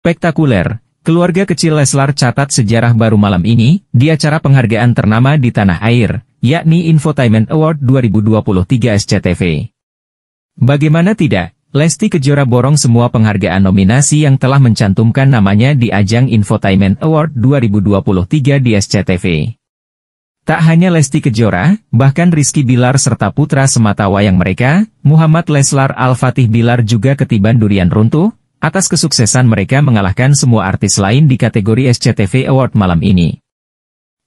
Spektakuler, keluarga kecil Leslar catat sejarah baru malam ini di acara penghargaan ternama di tanah air, yakni Infotainment Award 2023 SCTV. Bagaimana tidak, Lesti Kejora borong semua penghargaan nominasi yang telah mencantumkan namanya di ajang Infotainment Award 2023 di SCTV. Tak hanya Lesti Kejora, bahkan Rizky Bilar serta putra semata wayang mereka, Muhammad Leslar Al-Fatih Bilar juga ketiban durian runtuh, atas kesuksesan mereka mengalahkan semua artis lain di kategori SCTV Award malam ini.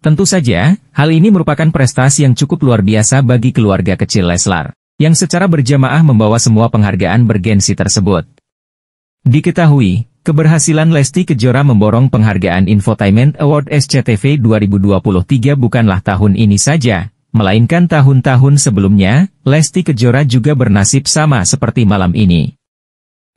Tentu saja, hal ini merupakan prestasi yang cukup luar biasa bagi keluarga kecil Leslar, yang secara berjamaah membawa semua penghargaan bergensi tersebut. Diketahui, Keberhasilan Lesti Kejora memborong penghargaan Infotainment Award SCTV 2023 bukanlah tahun ini saja, melainkan tahun-tahun sebelumnya, Lesti Kejora juga bernasib sama seperti malam ini.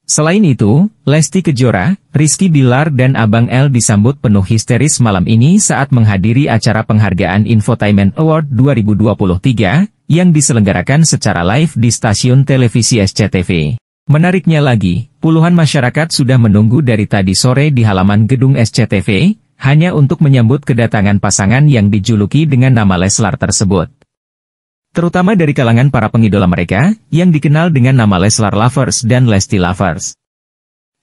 Selain itu, Lesti Kejora, Rizky Bilar dan Abang L disambut penuh histeris malam ini saat menghadiri acara penghargaan Infotainment Award 2023 yang diselenggarakan secara live di stasiun televisi SCTV. Menariknya lagi, puluhan masyarakat sudah menunggu dari tadi sore di halaman gedung SCTV, hanya untuk menyambut kedatangan pasangan yang dijuluki dengan nama Leslar tersebut terutama dari kalangan para pengidola mereka, yang dikenal dengan nama Leslar Lovers dan Lesti Lovers.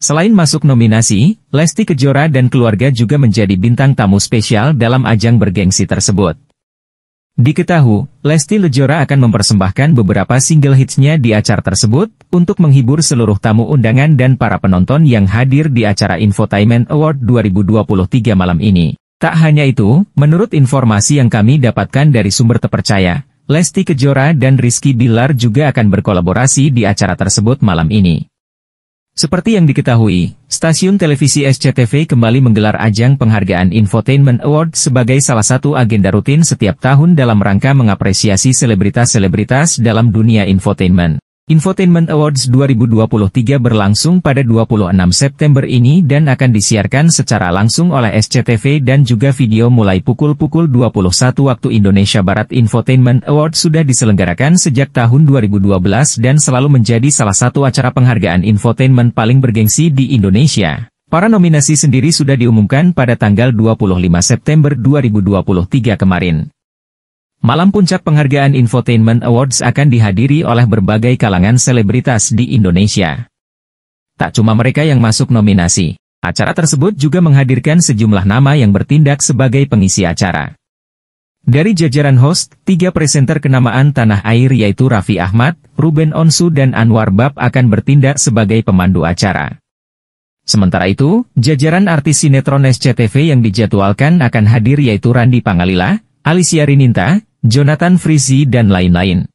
Selain masuk nominasi, Lesti Kejora dan keluarga juga menjadi bintang tamu spesial dalam ajang bergengsi tersebut. Diketahui, Lesti Lejora akan mempersembahkan beberapa single hitsnya di acara tersebut, untuk menghibur seluruh tamu undangan dan para penonton yang hadir di acara Infotainment Award 2023 malam ini. Tak hanya itu, menurut informasi yang kami dapatkan dari sumber terpercaya, Lesti Kejora dan Rizky Bilar juga akan berkolaborasi di acara tersebut malam ini. Seperti yang diketahui, stasiun televisi SCTV kembali menggelar ajang penghargaan Infotainment Award sebagai salah satu agenda rutin setiap tahun dalam rangka mengapresiasi selebritas-selebritas dalam dunia infotainment. Infotainment Awards 2023 berlangsung pada 26 September ini dan akan disiarkan secara langsung oleh SCTV dan juga video mulai pukul-pukul 21 waktu Indonesia Barat. Infotainment Awards sudah diselenggarakan sejak tahun 2012 dan selalu menjadi salah satu acara penghargaan infotainment paling bergengsi di Indonesia. Para nominasi sendiri sudah diumumkan pada tanggal 25 September 2023 kemarin. Malam puncak penghargaan Infotainment Awards akan dihadiri oleh berbagai kalangan selebritas di Indonesia. Tak cuma mereka yang masuk nominasi, acara tersebut juga menghadirkan sejumlah nama yang bertindak sebagai pengisi acara. Dari jajaran host, tiga presenter kenamaan tanah air yaitu Raffi Ahmad, Ruben Onsu dan Anwar Bab akan bertindak sebagai pemandu acara. Sementara itu, jajaran artis sinetron SCTV yang dijadwalkan akan hadir yaitu Randi Pangalila, Alicia Rininta, Jonathan Frizzy dan lain-lain.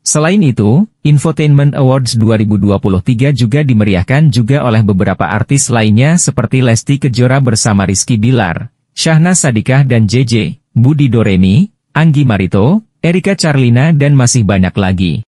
Selain itu, Infotainment Awards 2023 juga dimeriahkan juga oleh beberapa artis lainnya seperti Lesti Kejora bersama Rizky Bilar, Syahna Sadikah dan JJ, Budi Doremi, Anggi Marito, Erika Charlina dan masih banyak lagi.